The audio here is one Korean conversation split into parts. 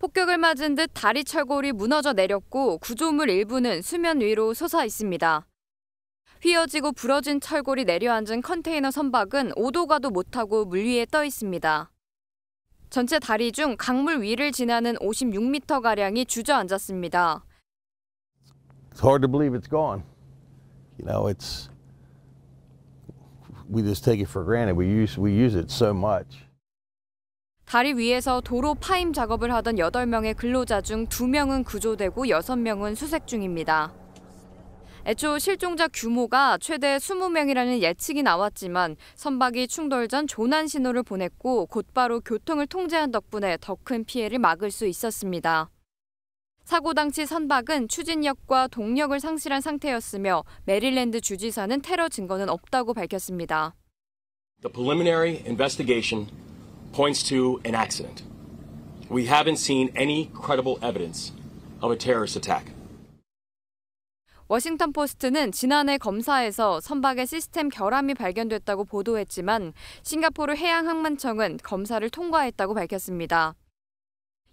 폭격을 맞은 듯 다리 철골이 무너져 내렸고 구조물 일부는 수면 위로 솟아 있습니다. 휘어지고 부러진 철골이 내려앉은 컨테이너 선박은 오도가도 못하고 물 위에 떠 있습니다. 전체 다리 중 강물 위를 지나는 56m 가량이 주저앉았습니다. It's hard to believe it's gone. You know, it's we just take it for granted. We use we use it so much. 다리 위에서 도로 파임 작업을 하던 8명의 근로자 중 2명은 구조되고 6명은 수색 중입니다. 애초 실종자 규모가 최대 20명이라는 예측이 나왔지만 선박이 충돌 전 조난 신호를 보냈고 곧바로 교통을 통제한 덕분에 더 큰 피해를 막을 수 있었습니다. 사고 당시 선박은 추진력과 동력을 상실한 상태였으며 메릴랜드 주지사는 테러 증거는 없다고 밝혔습니다. The preliminary investigation points to an accident. We haven't seen any credible evidence of a terrorist attack. 워싱턴 포스트는 지난해 검사에서 선박의 시스템 결함이 발견됐다고 보도했지만 싱가포르 해양항만청은 검사를 통과했다고 밝혔습니다.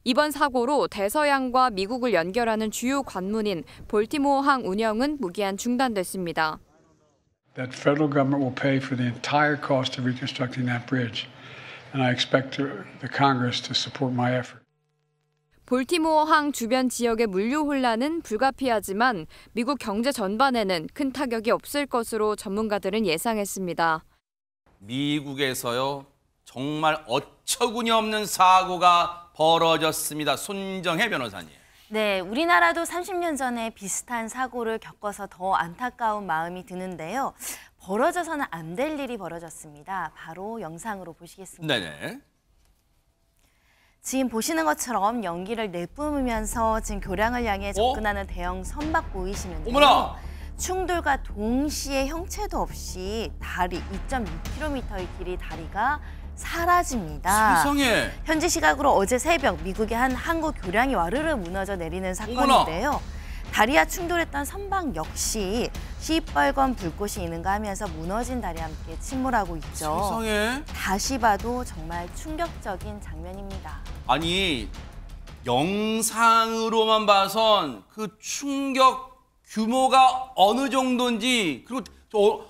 이번 사고로 대서양과 미국을 연결하는 주요 관문인 볼티모어항 운영은 무기한 중단됐습니다. That federal government will pay for the entire cost of reconstructing that bridge. and I expect the Congress to support my effort. 볼티모어항 주변 지역의 물류 혼란은 불가피하지만 미국 경제 전반에는 큰 타격이 없을 것으로 전문가들은 예상했습니다. 미국에서요 정말 어처구니 없는 사고가 벌어졌습니다. 손정혜 변호사님. 네, 우리나라도 30년 전에 비슷한 사고를 겪어서 더 안타까운 마음이 드는데요. 벌어져서는 안 될 일이 벌어졌습니다. 바로 영상으로 보시겠습니다. 네 지금 보시는 것처럼 연기를 내뿜으면서 지금 교량을 향해 어? 접근하는 어? 대형 선박 보이시는데요. 어머나! 충돌과 동시에 형체도 없이 다리 2.6km의 길이 다리가 사라집니다. 세상에. 현지 시각으로 어제 새벽 미국의 한 항구 교량이 와르르 무너져 내리는 사건인데요. 어머나. 다리와 충돌했던 선박 역시 시뻘건 불꽃이 있는가 하면서 무너진 다리와 함께 침몰하고 있죠. 세상에. 다시 봐도 정말 충격적인 장면입니다. 아니 영상으로만 봐선 그 충격 규모가 어느 정도인지 그리고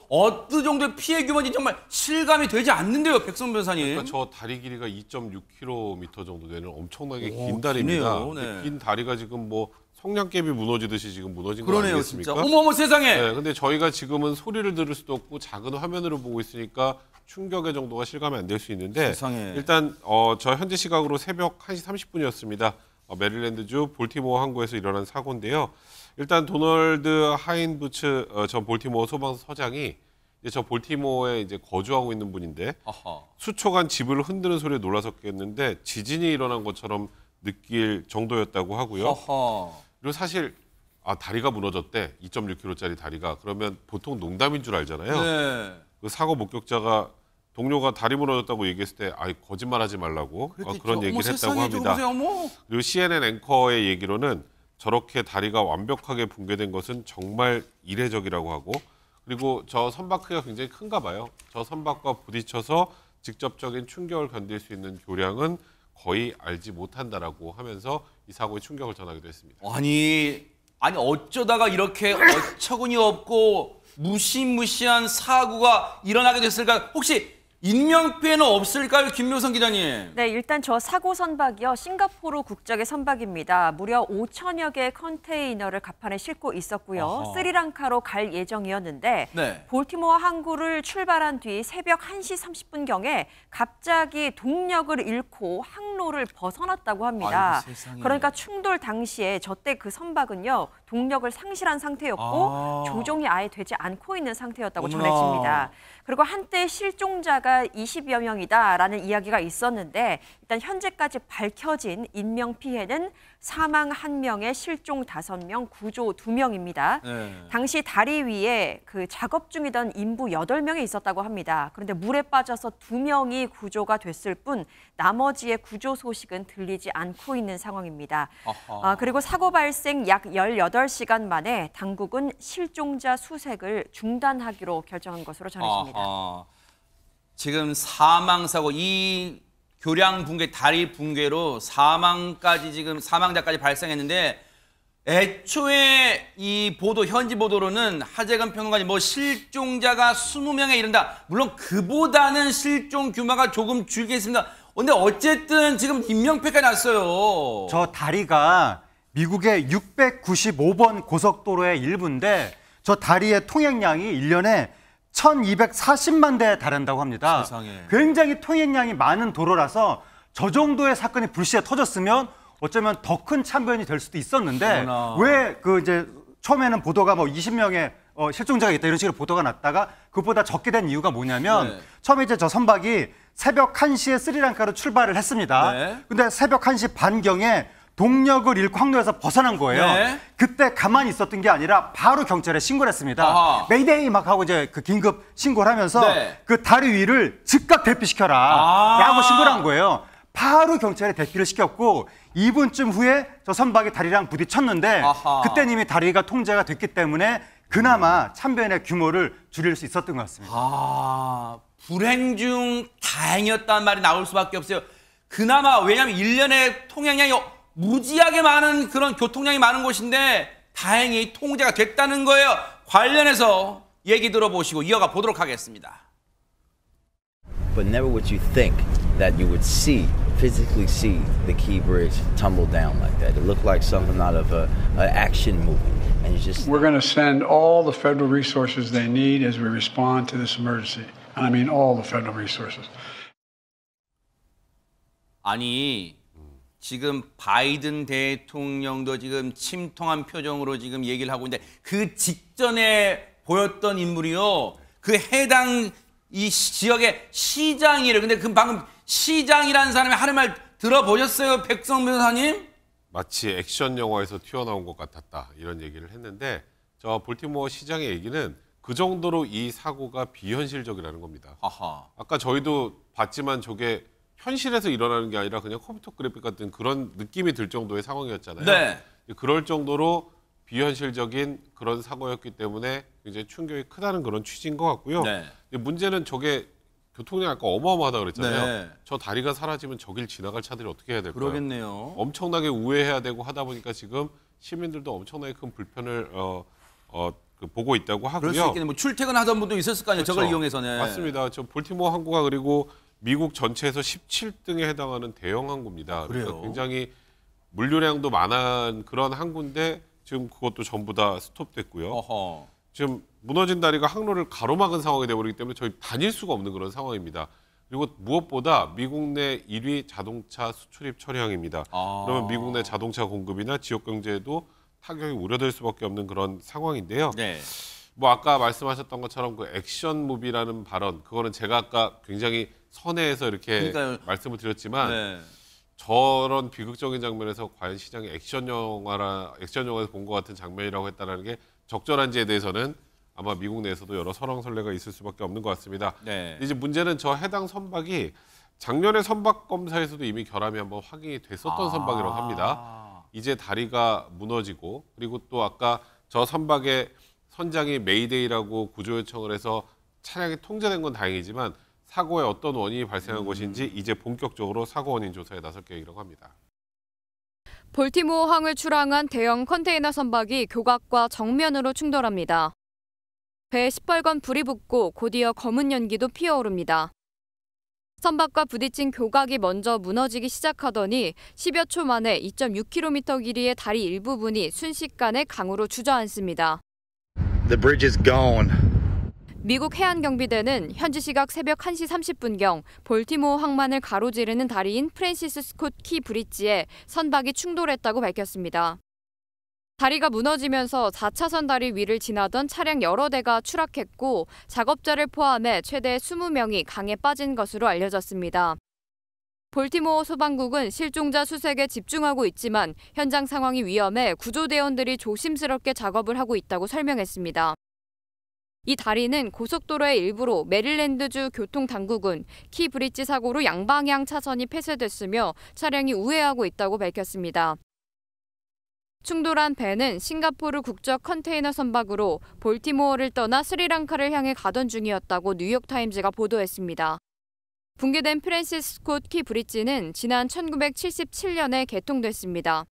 어, 느 정도의 피해 규모인지 정말 실감이 되지 않는데요, 백성 변사님. 그러니까 저 다리 길이가 2.6km 정도 되는 엄청나게 긴 다리입니다. 네. 긴 다리가 지금 뭐 성냥개비 무너지듯이 지금 무너진 그러네요, 거 아니겠습니까? 진짜. 어머머 세상에. 네, 근데 저희가 지금은 소리를 들을 수도 없고 작은 화면으로 보고 있으니까 충격의 정도가 실감이 안 될 수 있는데 세상에. 일단 어, 저현지 시각으로 새벽 1시 30분이었습니다. 어, 메릴랜드주 볼티모어 항구에서 일어난 사고인데요. 일단 도널드 하인부츠 어, 전 볼티모어 소방서 서장이 이제 저 볼티모어에 이제 거주하고 있는 분인데 아하. 수초간 집을 흔드는 소리에 놀라서 깼는데 지진이 일어난 것처럼 느낄 정도였다고 하고요. 아하. 그리고 사실 아 다리가 무너졌대 2.6km짜리 다리가 그러면 보통 농담인 줄 알잖아요. 네. 그 사고 목격자가 동료가 다리 무너졌다고 얘기했을 때 아이 거짓말하지 말라고 어, 그런 얘기를 어머, 했다고 합니다. 보세 그리고 CNN 앵커의 얘기로는 저렇게 다리가 완벽하게 붕괴된 것은 정말 이례적이라고 하고 그리고 저 선박 크기가 굉장히 큰가 봐요. 저 선박과 부딪혀서 직접적인 충격을 견딜 수 있는 교량은 거의 알지 못한다라고 하면서 이 사고에 충격을 전하기도 했습니다. 아니 아니 어쩌다가 이렇게 어처구니 없고 무시무시한 사고가 일어나게 됐을까? 혹시 인명피해는 없을까요, 김묘성 기자님? 네, 일단 저 사고 선박이요. 싱가포르 국적의 선박입니다. 무려 5천여 개의 컨테이너를 갑판에 싣고 있었고요. 어허. 스리랑카로 갈 예정이었는데 네. 볼티모어 항구를 출발한 뒤 새벽 1시 30분경에 갑자기 동력을 잃고 항로를 벗어났다고 합니다. 아이고, 그러니까 충돌 당시에 저때 그 선박은요. 동력을 상실한 상태였고 아. 조종이 아예 되지 않고 있는 상태였다고 어머나. 전해집니다. 그리고 한때 실종자가 20여 명이다라는 이야기가 있었는데 일단 현재까지 밝혀진 인명 피해는 사망 한명에 실종 다섯 명 구조 두명입니다 네. 당시 다리 위에 그 작업 중이던 인부 여 명이 있었다고 합니다. 그런데 물에 빠져서 두명이 구조가 됐을 뿐 나머지의 구조 소식은 들리지 않고 있는 상황입니다. 아 그리고 사고 발생 약열여 시간 만에 당국은 실종자 수색을 중단하기로 결정한 것으로 전해집니다. 아하. 지금 사망 사고 이 교량 붕괴, 다리 붕괴로 사망까지 지금 사망자까지 발생했는데 애초에 이 보도 현지 보도로는 하재근 평론가님 뭐 실종자가 20명에 이른다. 물론 그보다는 실종 규모가 조금 줄겠습니다 근데 어쨌든 지금 인명피해가 났어요. 저 다리가 미국의 695번 고속도로의 일부인데 저 다리의 통행량이 1년에 1240만 대에 달한다고 합니다. 세상에. 굉장히 통행량이 많은 도로라서 저 정도의 사건이 불시에 터졌으면 어쩌면 더 큰 참변이 될 수도 있었는데 왜 그 이제 처음에는 보도가 뭐 20명의 어, 실종자가 있다 이런 식으로 보도가 났다가 그보다 적게 된 이유가 뭐냐면 네. 처음에 이제 저 선박이 새벽 1시에 스리랑카로 출발을 했습니다. 네. 근데 새벽 1시 반경에 동력을 잃고 항로에서 벗어난 거예요. 네. 그때 가만히 있었던 게 아니라 바로 경찰에 신고를 했습니다. 아하. 메이데이 막 하고 이제 그 긴급 신고를 하면서 네. 그 다리 위를 즉각 대피시켜라. 아. 라고 신고를 한 거예요. 바로 경찰에 대피를 시켰고 2분쯤 후에 저 선박이 다리랑 부딪혔는데 그때 이미 다리가 통제가 됐기 때문에 그나마 음. 참변의 규모를 줄일 수 있었던 것 같습니다. 아, 불행 중다행이었다는 말이 나올 수밖에 없어요. 그나마 왜냐하면 일년에 통행량이 무지하게 많은 그런 교통량이 많은 곳인데 다행히 통제가 됐다는 거예요. 관련해서 얘기 들어보시고 이어가 보도록 하겠습니다. But never would you think that you would see physically see the Key Bridge tumble down like that. It looked like something out of a, an action movie. And you just We're going to send all the federal resources they need as we respond to this emergency. I mean all the federal resources. 아니 지금 바이든 대통령도 지금 침통한 표정으로 지금 얘기를 하고 있는데 그 직전에 보였던 인물이요. 그 해당 이 지역의 시장이래. 근데 그 방금 시장이라는 사람이 하는 말 들어보셨어요, 백성 변호사님? 마치 액션 영화에서 튀어나온 것 같았다 이런 얘기를 했는데 저 볼티모어 시장의 얘기는 그 정도로 이 사고가 비현실적이라는 겁니다. 아하. 아까 저희도 봤지만 저게 현실에서 일어나는 게 아니라 그냥 컴퓨터 그래픽 같은 그런 느낌이 들 정도의 상황이었잖아요. 네. 그럴 정도로 비현실적인 그런 사고였기 때문에 굉장히 충격이 크다는 그런 취지인 것 같고요. 네. 문제는 저게 교통량 아까 어마어마하다 그랬잖아요. 네. 저 다리가 사라지면 저길 지나갈 차들이 어떻게 해야 될까요? 그러겠네요. 엄청나게 우회해야 되고 하다 보니까 지금 시민들도 엄청나게 큰 불편을 어, 어, 그 보고 있다고 하고요. 그럴 수 있겠네요. 뭐 출퇴근하던 분도 있었을 거 아니에요. 그렇죠. 저걸 이용해서는. 맞습니다. 저 볼티모어 항구가 그리고 미국 전체에서 17등에 해당하는 대형 항구입니다. 그러니까 그래요? 굉장히 물류량도 많은 그런 항구인데 지금 그것도 전부 다 스톱됐고요. 어허. 지금 무너진 다리가 항로를 가로막은 상황이 되어버리기 때문에 저희 다닐 수가 없는 그런 상황입니다. 그리고 무엇보다 미국 내 1위 자동차 수출입 처리량입니다. 아. 그러면 미국 내 자동차 공급이나 지역 경제에도 타격이 우려될 수밖에 없는 그런 상황인데요. 네. 뭐 아까 말씀하셨던 것처럼 그 액션 무비라는 발언 그거는 제가 아까 굉장히 선회해서 이렇게 그러니까요. 말씀을 드렸지만 네. 저런 비극적인 장면에서 과연 시장이 액션 영화라 액션 영화에서 본 것 같은 장면이라고 했다라는 게 적절한지에 대해서는 아마 미국 내에서도 여러 설왕설래가 있을 수밖에 없는 것 같습니다. 네. 이제 문제는 저 해당 선박이 작년에 선박 검사에서도 이미 결함이 한번 확인이 됐었던 아. 선박이라고 합니다. 이제 다리가 무너지고 그리고 또 아까 저 선박의 선장이 메이데이라고 구조 요청을 해서 차량이 통제된 건 다행이지만 사고의 어떤 원인이 발생한 음. 것인지 이제 본격적으로 사고 원인 조사에 나설 계획이라고 합니다. 볼티모어 항을 출항한 대형 컨테이너 선박이 교각과 정면으로 충돌합니다. 배에 시뻘건 불이 붙고 곧이어 검은 연기도 피어오릅니다. 선박과 부딪힌 교각이 먼저 무너지기 시작하더니 10여 초 만에 2.6km 길이의 다리 일부분이 순식간에 강으로 주저앉습니다. The bridge is gone. 미국 해안 경비대는 현지 시각 새벽 1시 30분경 볼티모어 항만을 가로지르는 다리인 프랜시스 스콧 키 브릿지에 선박이 충돌했다고 밝혔습니다. 다리가 무너지면서 4차선 다리 위를 지나던 차량 여러 대가 추락했고 작업자를 포함해 최대 20명이 강에 빠진 것으로 알려졌습니다. 볼티모어 소방국은 실종자 수색에 집중하고 있지만 현장 상황이 위험해 구조대원들이 조심스럽게 작업을 하고 있다고 설명했습니다. 이 다리는 고속도로의 일부로 메릴랜드주 교통당국은 키 브릿지 사고로 양방향 차선이 폐쇄됐으며 차량이 우회하고 있다고 밝혔습니다. 충돌한 배는 싱가포르 국적 컨테이너 선박으로 볼티모어를 떠나 스리랑카를 향해 가던 중이었다고 뉴욕타임즈가 보도했습니다. 붕괴된 프랜시스 스콧 키 브릿지는 지난 1977년에 개통됐습니다.